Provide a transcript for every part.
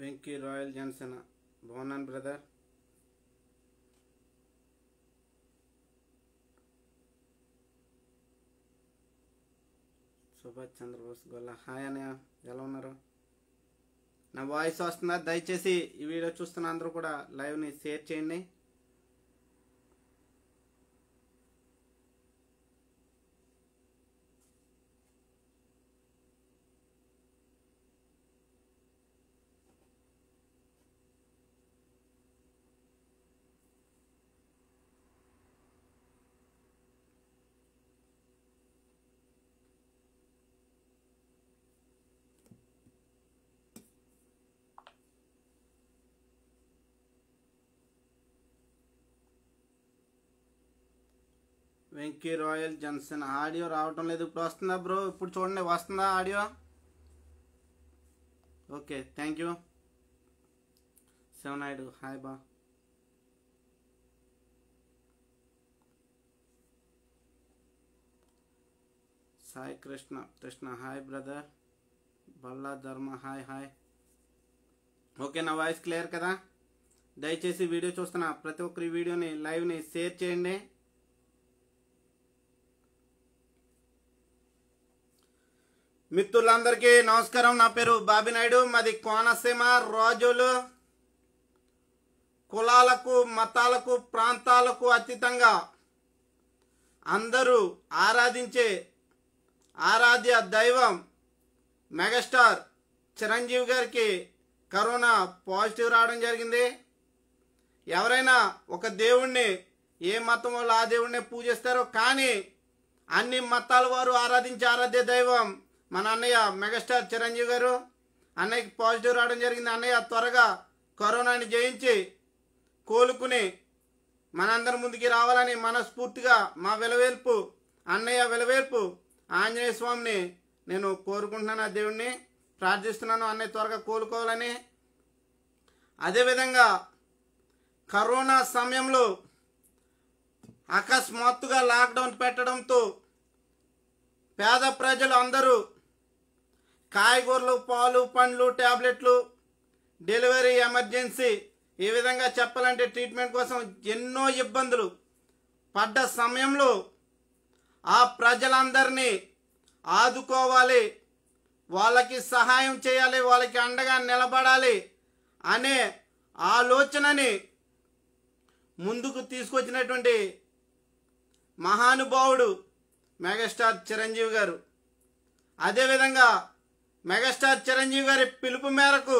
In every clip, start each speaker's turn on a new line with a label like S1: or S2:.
S1: Venky royal జన్సన్ బాగున్నాను brother Subhash Chandrabose గొల్ల hi అన్నయ్య ఎలా ఉన్నారు నా వాయిస్ వస్తుందా దయచేసి ఈ వీడియో చూస్తున్న అందరూ కూడా లైవ్ని షేర్ చేయండి వెంకీ రాయల్ జన్సన్ ఆడియో రావటం లేదు ఇప్పుడు వస్తుందా బ్రో ఇప్పుడు చూడండి వస్తుందా audio okay thank you seven Sivanaidu hi బా Sai Krishna Krishna hi brother Balla Dharma hi hi okay నా వాయిస్ క్లియర్ కదా దయచేసి వీడియో చూస్తున్న ప్రతి ఒక్కరి వీడియోని లైవ్ని షేర్ చేయండి మిత్రులందరికీ నమస్కారం నా పేరు బాబినాయుడు మాది కోనసీమ రాజులు కులాలకు మతాలకు ప్రాంతాలకు అతీతంగా అందరూ ఆరాధించే ఆరాధ్య దైవం మెగాస్టార్ చిరంజీవి గారికి కరోనా పాజిటివ్ రావడం జరిగింది ఎవరైనా ఒక దేవుణ్ణి ఏ మతం వాళ్ళు ఆ దేవుణ్ణి పూజిస్తారో కానీ అన్ని మతాల వారు ఆరాధించే ఆరాధ్య దైవం మన అన్నయ్య మెగాస్టార్ చిరంజీవి గారు అన్నయ్యకి పాజిటివ్ రావడం జరిగింది అన్నయ్య త్వరగా కరోనాని జయించి కోలుకుని మనందరి ముందుకి రావాలని మనస్ఫూర్తిగా మా విలవేల్పు అన్నయ్య విలవేల్పు ఆంజనేయ స్వామిని నేను కోరుకుంటున్నాను ఆ దేవుణ్ణి ప్రార్థిస్తున్నాను అన్నయ్య త్వరగా కోలుకోవాలని అదేవిధంగా కరోనా సమయంలో అకస్మాత్తుగా లాక్డౌన్ పెట్టడంతో పేద ప్రజలు అందరూ కాయగూరలు పాలు పండ్లు ట్యాబ్లెట్లు డెలివరీ ఎమర్జెన్సీ ఈ విధంగా చెప్పాలంటే ట్రీట్మెంట్ కోసం ఎన్నో ఇబ్బందులు పడ్డ సమయంలో ఆ ప్రజలందరినీ ఆదుకోవాలి వాళ్ళకి సహాయం చేయాలి వాళ్ళకి అండగా నిలబడాలి అనే ఆలోచనని ముందుకు తీసుకొచ్చినటువంటి మహానుభావుడు మెగాస్టార్ చిరంజీవి గారు అదేవిధంగా మెగాస్టార్ చిరంజీవి గారి పిలుపు మేరకు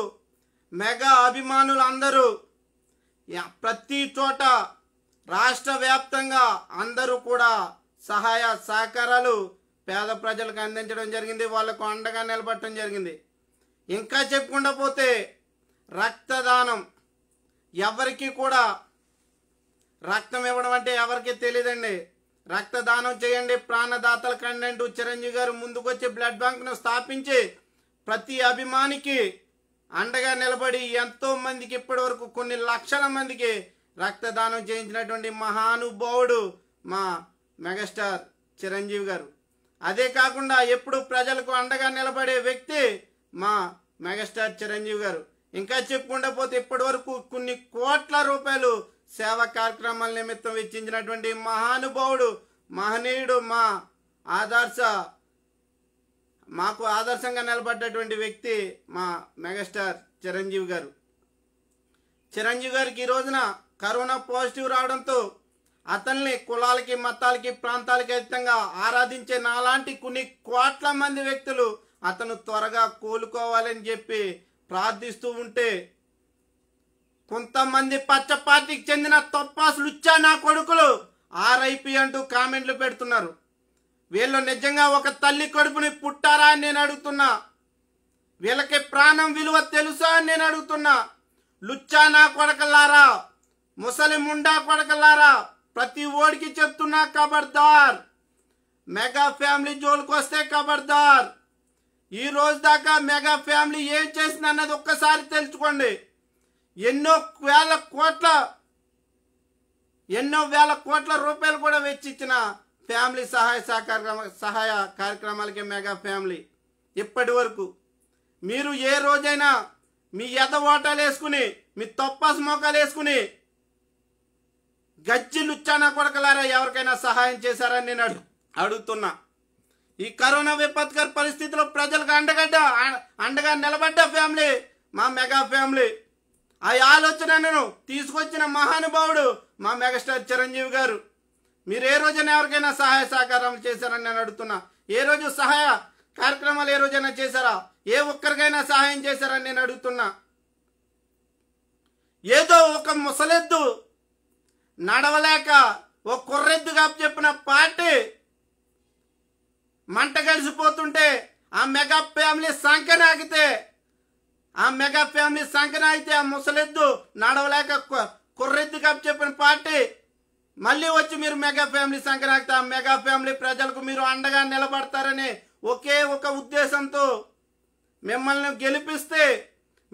S1: మెగా అభిమానులు అందరూ ప్రతి చోట రాష్ట్ర వ్యాప్తంగా అందరూ కూడా సహాయ సహకారాలు పేద ప్రజలకు అందించడం జరిగింది వాళ్ళకు అండగా నిలబడటం జరిగింది ఇంకా చెప్పుకుండా పోతే రక్తదానం ఎవరికి కూడా రక్తం ఇవ్వడం అంటే ఎవరికి తెలియదండి రక్తదానం చేయండి ప్రాణదాతల కండంటూ చిరంజీవి గారు ముందుకొచ్చి బ్లడ్ బ్యాంక్ను స్థాపించి ప్రతి అభిమానికి అండగా నిలబడి ఎంతో మందికి ఇప్పటి వరకు కొన్ని లక్షల మందికి రక్తదానం చేయించినటువంటి మహానుభావుడు మా మెగాస్టార్ చిరంజీవి గారు అదే కాకుండా ఎప్పుడు ప్రజలకు అండగా నిలబడే వ్యక్తి మా మెగాస్టార్ చిరంజీవి గారు ఇంకా చెప్పుకుండా పోతే ఇప్పటి వరకు కొన్ని కోట్ల రూపాయలు సేవా కార్యక్రమాల నిమిత్తం వెచ్చించినటువంటి మహానుభావుడు మహనీయుడు మా ఆదర్శ మాకు ఆదర్శంగా నిలబడ్డటువంటి వ్యక్తి మా మెగాస్టార్ చిరంజీవి గారు చిరంజీవి గారికి ఈ రోజున కరోనా పాజిటివ్ రావడంతో అతన్ని కులాలకి మతాలకి ప్రాంతాలకి అతీతంగా ఆరాధించే నాలాంటి కొన్ని కోట్ల మంది వ్యక్తులు అతను త్వరగా కోలుకోవాలని చెప్పి ప్రార్థిస్తూ ఉంటే కొంతమంది పచ్చ పార్టీకి చెందిన తొప్పాసులు ఇచ్చా నా కొడుకులు ఆర్ఐపి అంటూ కామెంట్లు పెడుతున్నారు వీళ్ళు నిజంగా ఒక తల్లి కడుపుని పుట్టారా అని నేను అడుగుతున్నా వీళ్ళకి ప్రాణం విలువ తెలుసా అని నేను అడుగుతున్నా లుచ్చానా కొడకలారా ముసలి ముండా కొడకలారా ప్రతి ఓడికి చెప్తున్నా కబర్దార్ మెగా ఫ్యామిలీ జోలికి వస్తే కబర్దార్ ఈ రోజు దాకా మెగా ఫ్యామిలీ ఏం చేసింది అన్నది ఒక్కసారి తెలుసుకోండి ఎన్నో వేల కోట్ల ఎన్నో వేల కోట్ల రూపాయలు కూడా వెచ్చిచ్చిన ఫ్యామిలీ సహాయ సహకార సహాయ కార్యక్రమాలకే మెగా ఫ్యామిలీ ఇప్పటి వరకు మీరు ఏ రోజైనా మీ ఎద ఓటాలు వేసుకుని మీ తొప్పస్ మోకాలు వేసుకుని గజ్జి లుచ్చానా కొడకలారా ఎవరికైనా సహాయం చేశారని నేను అడు అడుగుతున్నా ఈ కరోనా విపత్కర పరిస్థితిలో ప్రజలకు అండగడ్డ అండగా నిలబడ్డ ఫ్యామిలీ మా మెగా ఫ్యామిలీ ఆ ఆలోచనను తీసుకొచ్చిన మహానుభావుడు మా మెగాస్టార్ చిరంజీవి గారు మీరు ఏ రోజైనా ఎవరికైనా సహాయ సహకారం చేశారని నేను అడుగుతున్నా ఏ రోజు సహాయ కార్యక్రమాలు ఏ రోజైనా చేశారా ఏ ఒక్కరికైనా సహాయం చేశారని నేను అడుగుతున్నా ఏదో ఒక ముసలెద్దు నడవలేక ఓ కుర్రెద్దు చెప్పిన పార్టీ మంట కలిసిపోతుంటే ఆ మెగా ఫ్యామిలీ సంకనాగితే ఆ మెగా ఫ్యామిలీ సంకనాగితే ఆ ముసలెద్దు నడవలేక కుర్రెద్దు చెప్పిన పార్టీ మళ్ళీ వచ్చి మీరు మెగా ఫ్యామిలీ సంక్రాంతి ఆ మెగా ఫ్యామిలీ ప్రజలకు మీరు అండగా నిలబడతారని ఒకే ఒక ఉద్దేశంతో మిమ్మల్ని గెలిపిస్తే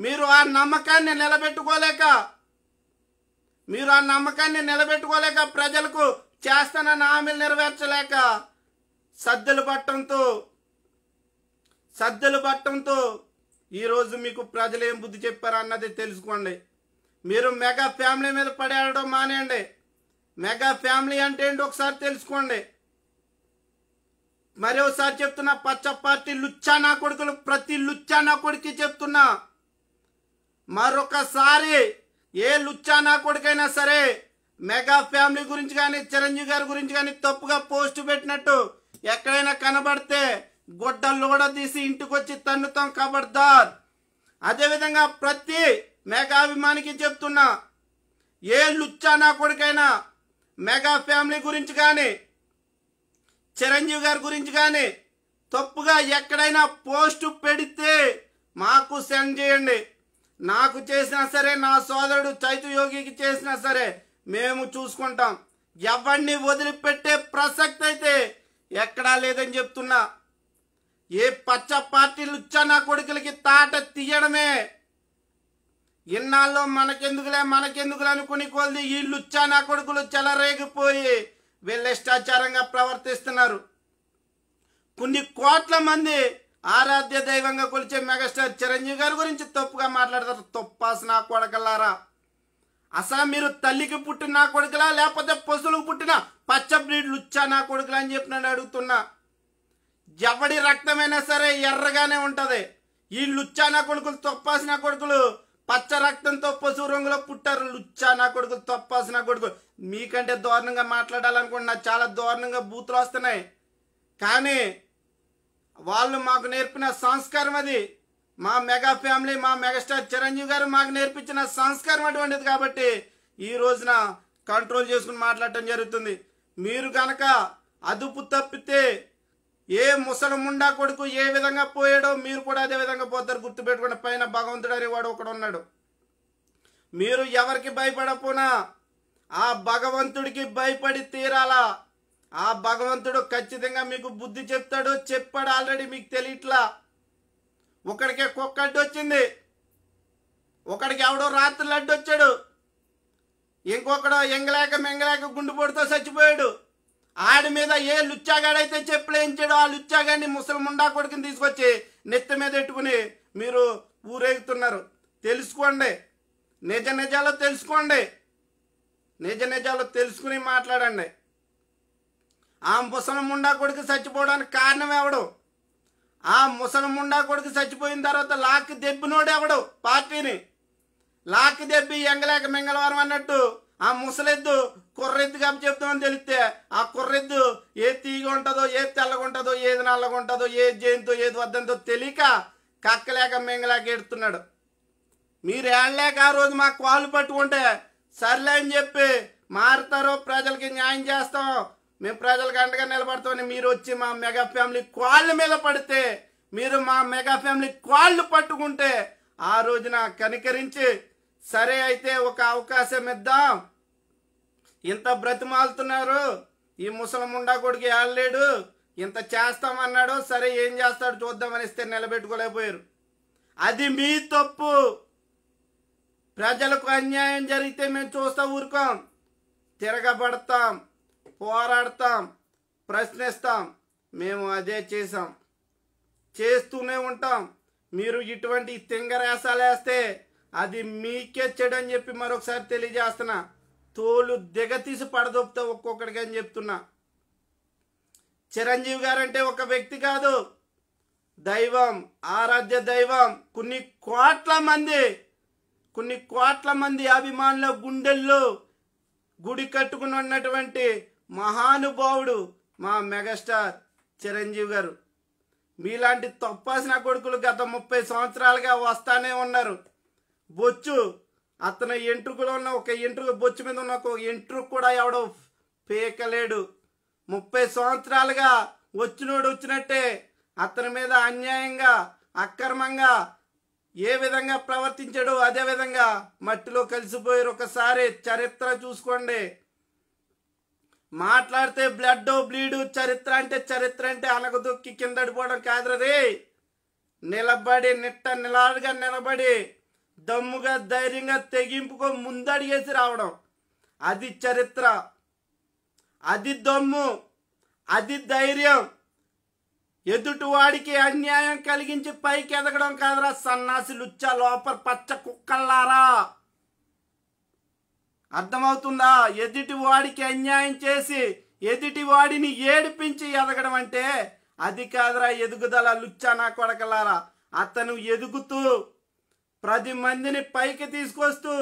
S1: మీరు ఆ నమ్మకాన్ని నిలబెట్టుకోలేక మీరు ఆ నమ్మకాన్ని నిలబెట్టుకోలేక ప్రజలకు చేస్తానన్న హామీలు నెరవేర్చలేక సద్దెలు పట్టంతో సద్దెలు పట్టంతో ఈరోజు మీకు ప్రజలు ఏం బుద్ధి చెప్పారు అన్నది తెలుసుకోండి మీరు మెగా ఫ్యామిలీ మీద పడేయడం మానేయండి మెగా ఫ్యామిలీ అంటే ఏంటో ఒకసారి తెలుసుకోండి మరోసారి చెప్తున్నా పచ్చ పార్టీ లుచ్చా నా కొడుకులు ప్రతి లుచ్చానా నా కొడుకు చెప్తున్నా మరొకసారి ఏ లుచ్చా నా కొడుకైనా సరే మెగా ఫ్యామిలీ గురించి కానీ చిరంజీవి గారి గురించి కానీ తప్పుగా పోస్ట్ పెట్టినట్టు ఎక్కడైనా కనబడితే గొడ్డలు కూడా తీసి ఇంటికొచ్చి తన్నుతాం కబడ్దార్ అదేవిధంగా ప్రతి మెగా అభిమానికి చెప్తున్నా ఏ లుచ్చా నా కొడుకైనా మెగా ఫ్యామిలీ గురించి కానీ చిరంజీవి గారి గురించి కానీ తప్పుగా ఎక్కడైనా పోస్టు పెడితే మాకు సెండ్ చేయండి నాకు చేసినా సరే నా సోదరుడు చైతు యోగికి చేసినా సరే మేము చూసుకుంటాం ఎవరిని వదిలిపెట్టే ప్రసక్తి అయితే ఎక్కడా లేదని చెప్తున్నా ఏ పచ్చ పార్టీలు ఇచ్చా నా కొడుకులకి తాట తీయడమే ఇన్నాళ్ళు మనకెందుకులే మనకెందుకులే అనుకుని కొలిది ఈ లుచ్చా నా కొడుకులు చెలరేగిపోయి వీళ్ళు ఇష్టాచారంగా ప్రవర్తిస్తున్నారు కొన్ని కోట్ల మంది ఆరాధ్య దైవంగా కొలిచే మెగాస్టార్ చిరంజీవి గారి గురించి తప్పుగా మాట్లాడతారు తొప్పాస్ నా కొడకలారా అసలు మీరు తల్లికి పుట్టిన నా కొడుకులా లేకపోతే పశువులకు పుట్టిన పచ్చ బ్రీడ్ లుచ్చా నా కొడుకులా అని చెప్పి నేను అడుగుతున్నా ఎవడి రక్తమైనా సరే ఎర్రగానే ఉంటుంది ఈ లుచ్చా నా కొడుకులు తొప్పాసిన కొడుకులు పచ్చ రక్తంతో పశువు రంగులో పుట్టారు లుచ్చా నా కొడుకు తొప్పాసు నా కొడుకు మీకంటే దారుణంగా మాట్లాడాలనుకోండి నాకు చాలా దారుణంగా బూతులు వస్తున్నాయి కానీ వాళ్ళు మాకు నేర్పిన సంస్కారం అది మా మెగా ఫ్యామిలీ మా మెగాస్టార్ చిరంజీవి గారు మాకు నేర్పించిన సంస్కారం అటువంటిది కాబట్టి ఈ రోజున కంట్రోల్ చేసుకుని మాట్లాడటం జరుగుతుంది మీరు కనుక అదుపు తప్పితే ఏ ముసలి ముండా కొడుకు ఏ విధంగా పోయాడో మీరు కూడా అదే విధంగా పోతారు పెట్టుకుని పైన భగవంతుడు అనేవాడు ఒకడున్నాడు మీరు ఎవరికి భయపడపోనా ఆ భగవంతుడికి భయపడి తీరాలా ఆ భగవంతుడు ఖచ్చితంగా మీకు బుద్ధి చెప్తాడు చెప్పాడు ఆల్రెడీ మీకు తెలియట్లా ఒకడికే కుక్క అడ్డు వచ్చింది ఒకడికి ఎవడో రాత్రులు అడ్డు వచ్చాడు ఇంకొకడు ఎంగలేక మెంగలేక గుండు పొడితో చచ్చిపోయాడు ఆడి మీద ఏ లుచ్చాగాడైతే చెప్పులేయించాడో ఆ లుచ్చాగాడిని ముసలిముండా కొడుకుని తీసుకొచ్చి నెత్తి మీద పెట్టుకుని మీరు ఊరేగుతున్నారు తెలుసుకోండి నిజ నిజాలు తెలుసుకోండి నిజ నిజాలు తెలుసుకుని మాట్లాడండి ఆ ముసలిముండా కొడుకు చచ్చిపోవడానికి కారణం ఎవడు ఆ ముసలిముండా కొడుకు చచ్చిపోయిన తర్వాత లాక్కి దెబ్బినోడు ఎవడు పార్టీని లాక్కి దెబ్బి ఎంగలేక మింగళవారం అన్నట్టు ఆ ముసలెద్దు కుర్రెద్దు కాబట్టి చెప్తామని తెలిస్తే ఆ కుర్రెద్దు ఏ తీగ ఉంటుందో ఏది తెల్లగుంటుందో ఏది నల్లగుంటుందో ఏ జయంతో ఏది వద్దంతో తెలియక కక్కలేక మింగలేక ఎడుతున్నాడు మీరు ఏళ్ళలేక ఆ రోజు మా కాళ్ళు పట్టుకుంటే సర్లే అని చెప్పి మారుతారు ప్రజలకి న్యాయం చేస్తాం మేము ప్రజలకు అండగా నిలబడతామని మీరు వచ్చి మా మెగా ఫ్యామిలీ కాళ్ళ మీద పడితే మీరు మా మెగా ఫ్యామిలీ కాళ్ళు పట్టుకుంటే ఆ రోజున కనికరించి సరే అయితే ఒక అవకాశం ఇద్దాం ఇంత బ్రతిమాలుతున్నారు ఈ ముసలముండా కొడుకు ఏళ్ళలేడు ఇంత చేస్తామన్నాడు సరే ఏం చేస్తాడు చూద్దామని ఇస్తే నిలబెట్టుకోలేకపోయారు అది మీ తప్పు ప్రజలకు అన్యాయం జరిగితే మేము చూస్తా ఊరుకోం తిరగబడతాం పోరాడతాం ప్రశ్నిస్తాం మేము అదే చేసాం చేస్తూనే ఉంటాం మీరు ఇటువంటి తింగరేసాలు వేస్తే అది మీకే చెడు అని చెప్పి మరొకసారి తెలియజేస్తున్నా తోలు దిగతీసి పడదొప్తా ఒక్కొక్కడికి అని చెప్తున్నా చిరంజీవి గారంటే ఒక వ్యక్తి కాదు దైవం ఆరాధ్య దైవం కొన్ని కోట్ల మంది కొన్ని కోట్ల మంది అభిమానుల గుండెల్లో గుడి కట్టుకుని ఉన్నటువంటి మహానుభావుడు మా మెగాస్టార్ చిరంజీవి గారు మీలాంటి తప్పాసిన కొడుకులు గత ముప్పై సంవత్సరాలుగా వస్తానే ఉన్నారు బొచ్చు అతని ఎంట్రుకులో ఉన్న ఒక ఎంట్రుక బొచ్చు మీద ఉన్న ఒక ఎంట్రుకు కూడా ఎవడో పీకలేడు ముప్పై సంవత్సరాలుగా వచ్చినోడు వచ్చినట్టే అతని మీద అన్యాయంగా అక్రమంగా ఏ విధంగా ప్రవర్తించాడో అదే విధంగా మట్టిలో కలిసిపోయారు ఒకసారి చరిత్ర చూసుకోండి మాట్లాడితే బ్లడ్ బ్లీడు చరిత్ర అంటే చరిత్ర అంటే అనగదొక్కి కిందడిపోవడం కాదు రే నిలబడి నిట్ట నిలాడుగా నిలబడి దమ్ముగా ధైర్యంగా తెగింపుకో ముందడిగేసి రావడం అది చరిత్ర అది దమ్ము అది ధైర్యం ఎదుటివాడికి అన్యాయం కలిగించి పైకి ఎదగడం కాదురా సన్నాసి లుచ్చా లోపల పచ్చ కుక్కల్లారా అర్థమవుతుందా ఎదుటి వాడికి అన్యాయం చేసి ఎదుటి వాడిని ఏడిపించి ఎదగడం అంటే అది కాదురా ఎదుగుదల లుచ్చా నా కొడకలారా అతను ఎదుగుతూ ప్రతి మందిని పైకి తీసుకొస్తూ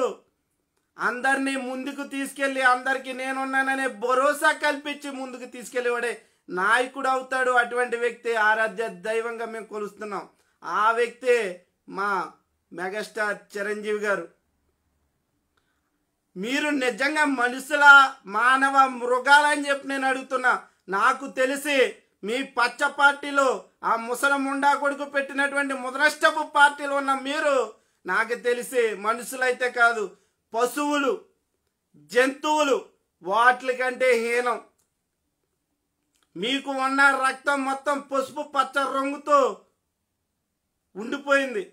S1: అందరినీ ముందుకు తీసుకెళ్ళి అందరికి నేనున్నాననే భరోసా కల్పించి ముందుకు తీసుకెళ్ళేవాడే నాయకుడు అవుతాడు అటువంటి వ్యక్తి ఆరాధ్య దైవంగా మేము కొలుస్తున్నాం ఆ వ్యక్తే మా మెగాస్టార్ చిరంజీవి గారు మీరు నిజంగా మనుషుల మానవ మృగాలని చెప్పి నేను అడుగుతున్నా నాకు తెలిసి మీ పచ్చ పార్టీలో ఆ ముసలముండా కొడుకు పెట్టినటువంటి ముదరష్టపు పార్టీలో ఉన్న మీరు నాకు తెలిసి మనుషులైతే కాదు పశువులు జంతువులు వాటికంటే హీనం మీకు ఉన్న రక్తం మొత్తం పసుపు పచ్చ రంగుతో ఉండిపోయింది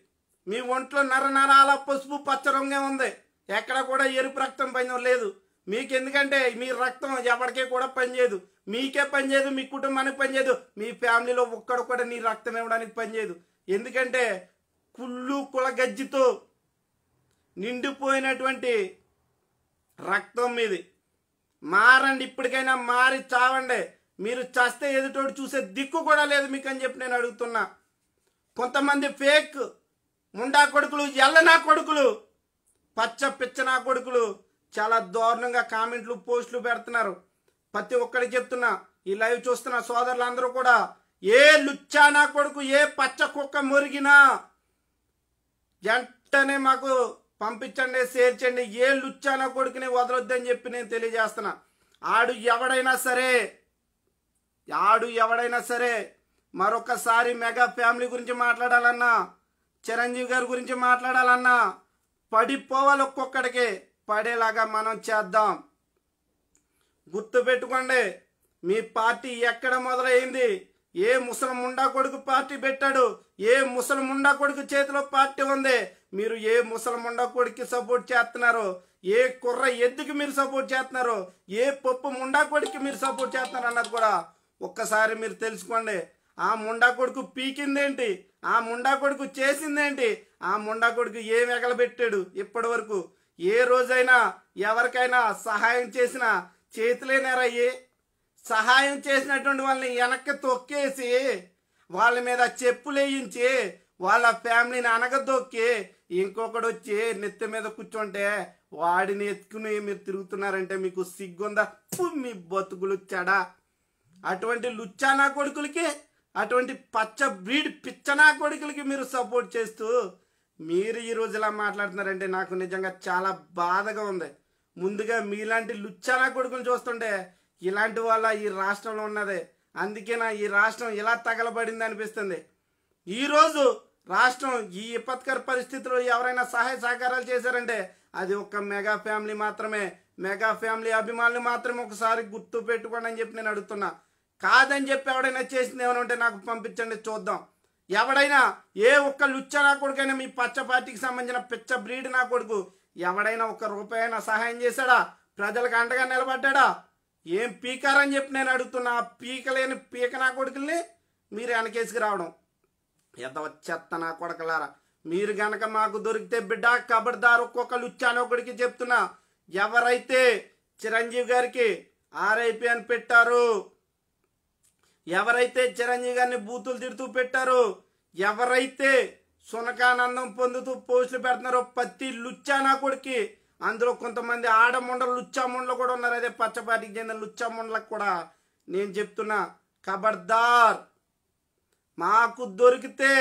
S1: మీ ఒంట్లో నర నరాల పసుపు పచ్చ రంగే ఉంది ఎక్కడ కూడా ఎరుపు రక్తం పని లేదు మీకు ఎందుకంటే మీ రక్తం ఎవరికే కూడా పనిచేయదు మీకే పనిచేయదు మీ కుటుంబానికి పనిచేయదు మీ ఫ్యామిలీలో ఒక్కడ కూడా నీ రక్తం ఇవ్వడానికి పనిచేయదు ఎందుకంటే కుళ్ళు కులగజ్జితో నిండిపోయినటువంటి రక్తం మీది మారండి ఇప్పటికైనా మారి చావండి మీరు చస్తే ఎదుటోడు చూసే దిక్కు కూడా లేదు మీకు అని చెప్పి నేను అడుగుతున్నా కొంతమంది ఫేక్ ముండా కొడుకులు ఎల్లనా కొడుకులు పచ్చ పిచ్చనా కొడుకులు చాలా దారుణంగా కామెంట్లు పోస్టులు పెడుతున్నారు ప్రతి ఒక్కరికి చెప్తున్నా ఈ లైవ్ చూస్తున్న సోదరులందరూ కూడా ఏ లుచ్చానా కొడుకు ఏ పచ్చ కుక్క మురిగినా వెంటనే మాకు పంపించండి షేర్ చేయండి ఏ లుచ్చాన కొడుకుని వదలొద్దని చెప్పి నేను తెలియజేస్తున్నా ఆడు ఎవడైనా సరే ఆడు ఎవడైనా సరే మరొకసారి మెగా ఫ్యామిలీ గురించి మాట్లాడాలన్నా చిరంజీవి గారి గురించి మాట్లాడాలన్నా పడిపోవాలి ఒక్కొక్కడికి పడేలాగా మనం చేద్దాం గుర్తుపెట్టుకోండి మీ పార్టీ ఎక్కడ మొదలైంది ఏ ముసలముండా కొడుకు పార్టీ పెట్టాడు ఏ ముసలముండా కొడుకు చేతిలో పార్టీ ఉంది మీరు ఏ ముసలముండా కొడుకు సపోర్ట్ చేస్తున్నారు ఏ కుర్ర ఎద్దుకి మీరు సపోర్ట్ చేస్తున్నారు ఏ పప్పు ముండా కొడుకు మీరు సపోర్ట్ చేస్తున్నారు అన్నది కూడా ఒక్కసారి మీరు తెలుసుకోండి ఆ ముండా కొడుకు పీకిందేంటి ఆ ముండా కొడుకు చేసిందేంటి ఆ ముండా కొడుకు ఏం ఎగలబెట్టాడు ఇప్పటి వరకు ఏ రోజైనా ఎవరికైనా సహాయం చేసినా చేతులేనారా సహాయం చేసినటువంటి వాళ్ళని వెనక్కి తొక్కేసి వాళ్ళ మీద చెప్పులేయించి వాళ్ళ ఫ్యామిలీని అనగదొక్కి ఇంకొకడు వచ్చి నెత్తి మీద కూర్చుంటే వాడిని ఎత్తుకుని మీరు తిరుగుతున్నారంటే మీకు సిగ్గుందా మీ బతుకులు చెడ అటువంటి లుచ్చానా కొడుకులకి అటువంటి పచ్చ బ్రీడ్ పిచ్చనా కొడుకులకి మీరు సపోర్ట్ చేస్తూ మీరు ఈ రోజు ఇలా మాట్లాడుతున్నారంటే నాకు నిజంగా చాలా బాధగా ఉంది ముందుగా మీలాంటి లుచ్చానా కొడుకులు చూస్తుంటే ఇలాంటి వాళ్ళ ఈ రాష్ట్రంలో ఉన్నది అందుకే నా ఈ రాష్ట్రం ఇలా తగలబడింది అనిపిస్తుంది ఈరోజు రాష్ట్రం ఈ ఇప్పత్కర పరిస్థితిలో ఎవరైనా సహాయ సహకారాలు చేశారంటే అది ఒక మెగా ఫ్యామిలీ మాత్రమే మెగా ఫ్యామిలీ అభిమానులు మాత్రమే ఒకసారి గుర్తు పెట్టుకోండి అని చెప్పి నేను అడుగుతున్నా కాదని చెప్పి ఎవడైనా చేసింది ఏమైనా ఉంటే నాకు పంపించండి చూద్దాం ఎవడైనా ఏ ఒక్క లుచ్చ నా కొడుకైనా మీ పచ్చ పార్టీకి సంబంధించిన పిచ్చ బ్రీడ్ నా కొడుకు ఎవడైనా ఒక్క రూపాయి సహాయం చేశాడా ప్రజలకు అండగా నిలబడ్డాడా ఏం పీకారని చెప్పి నేను అడుగుతున్నా పీకలేని పీక నా కొడుకుల్ని మీరు వెనకేసుకు రావడం ఎదవ చెత్త నా కొడకలారా మీరు గనక మాకు దొరికితే బిడ్డ కబడ్దారు ఒక్కొక్కరు ఇచ్చాను ఒకడికి చెప్తున్నా ఎవరైతే చిరంజీవి గారికి ఆర్ఐపి అని పెట్టారు ఎవరైతే చిరంజీవి గారిని బూతులు తిడుతూ పెట్టారు ఎవరైతే సునకానందం పొందుతూ పోస్టులు పెడుతున్నారో పత్తి లుచ్చా నా కొడుకు అందులో కొంతమంది ఆడముండలు లుచ్చాముండలు కూడా ఉన్నారు అదే పచ్చపాటికి చెందిన లుచ్చాముండలకు కూడా నేను చెప్తున్నా కబర్దార్ మాకు దొరికితే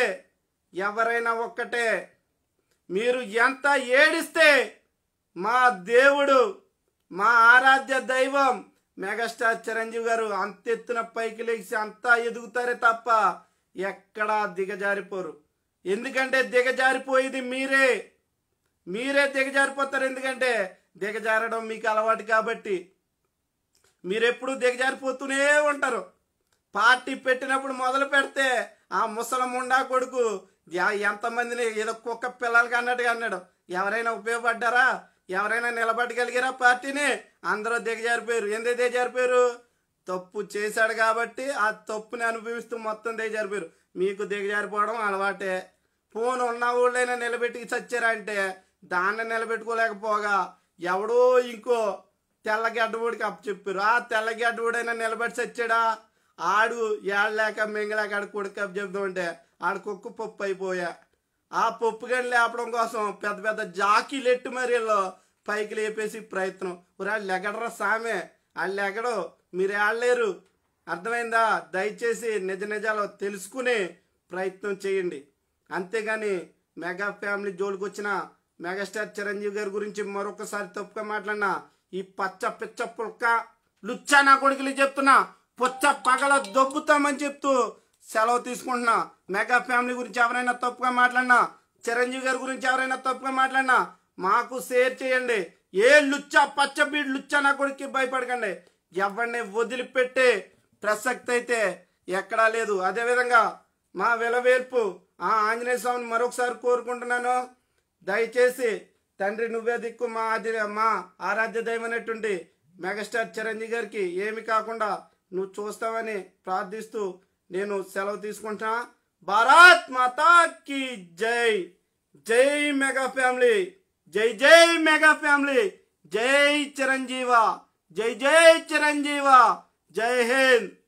S1: ఎవరైనా ఒక్కటే మీరు ఎంత ఏడిస్తే మా దేవుడు మా ఆరాధ్య దైవం మెగాస్టార్ చిరంజీవి గారు అంతెత్తున పైకి లేచి అంతా ఎదుగుతారే తప్ప ఎక్కడా దిగజారిపోరు ఎందుకంటే దిగజారిపోయేది మీరే మీరే దిగజారిపోతారు ఎందుకంటే దిగజారడం మీకు అలవాటు కాబట్టి మీరెప్పుడు దిగజారిపోతూనే ఉంటారు పార్టీ పెట్టినప్పుడు మొదలు పెడితే ఆ ముసలముండా కొడుకు ఎంతమందిని ఏదో కుక్క పిల్లలకి అన్నట్టుగా అన్నాడు ఎవరైనా ఉపయోగపడ్డారా ఎవరైనా నిలబడగలిగారా పార్టీని అందరూ దిగజారిపోయారు ఎందుకు దిగజారిపోయారు తప్పు చేశాడు కాబట్టి ఆ తప్పుని అనుభవిస్తూ మొత్తం దిగజారిపోయారు మీకు దిగజారిపోవడం అలవాటే ఫోన్ ఉన్న ఊళ్ళైనా నిలబెట్టి చచ్చారంటే దాన్ని నిలబెట్టుకోలేకపోగా ఎవడో ఇంకో తెల్లగడ్డవుడికి అప్పచెప్పారు ఆ తెల్లగడ్డవుడైనా నిలబెట్టి చచ్చాడా ఆడు లేక మింగలేక ఆడు కొడుకు అప్పచెప్తుంటే ఆడు కుక్కు పప్పు అయిపోయా ఆ పప్పు గంట లేపడం కోసం పెద్ద పెద్ద జాకీలు ఎట్టి పైకి లేపేసి ప్రయత్నం ఒరే వాళ్ళు ఎగడరా సామే వాళ్ళు ఎగడు మీరు ఆడలేరు అర్థమైందా దయచేసి నిజ నిజాలు తెలుసుకునే ప్రయత్నం చేయండి అంతేగాని మెగా ఫ్యామిలీ జోలికి వచ్చిన మెగాస్టార్ చిరంజీవి గారి గురించి మరొకసారి తప్పుగా మాట్లాడినా ఈ పచ్చ పిచ్చ పుల్క లుచ్చానా నా కొడుకులు చెప్తున్నా పుచ్చ పగల దొబ్బుతామని చెప్తూ సెలవు తీసుకుంటున్నా మెగా ఫ్యామిలీ గురించి ఎవరైనా తప్పుగా మాట్లాడినా చిరంజీవి గారి గురించి ఎవరైనా తప్పుగా మాట్లాడినా మాకు షేర్ చేయండి ఏ లుచ్చా పచ్చ బీడు లుచ్చానా నా భయపడకండి ఎవరిని వదిలిపెట్టి ప్రసక్తి అయితే ఎక్కడా లేదు అదేవిధంగా మా విలవేర్పు ఆ ఆంజనేయ స్వామిని మరొకసారి కోరుకుంటున్నాను దయచేసి తండ్రి నువ్వే దిక్కు మా ఆది మా ఆరాధ్య దైవనటువంటి మెగాస్టార్ చిరంజీవి గారికి ఏమి కాకుండా నువ్వు చూస్తావని ప్రార్థిస్తూ నేను సెలవు తీసుకుంటున్నా భారత్ మాతా కి జై జై మెగా ఫ్యామిలీ జై జై మెగా ఫ్యామిలీ జై చిరంజీవ జై జై చిరంజీవ జై హింద్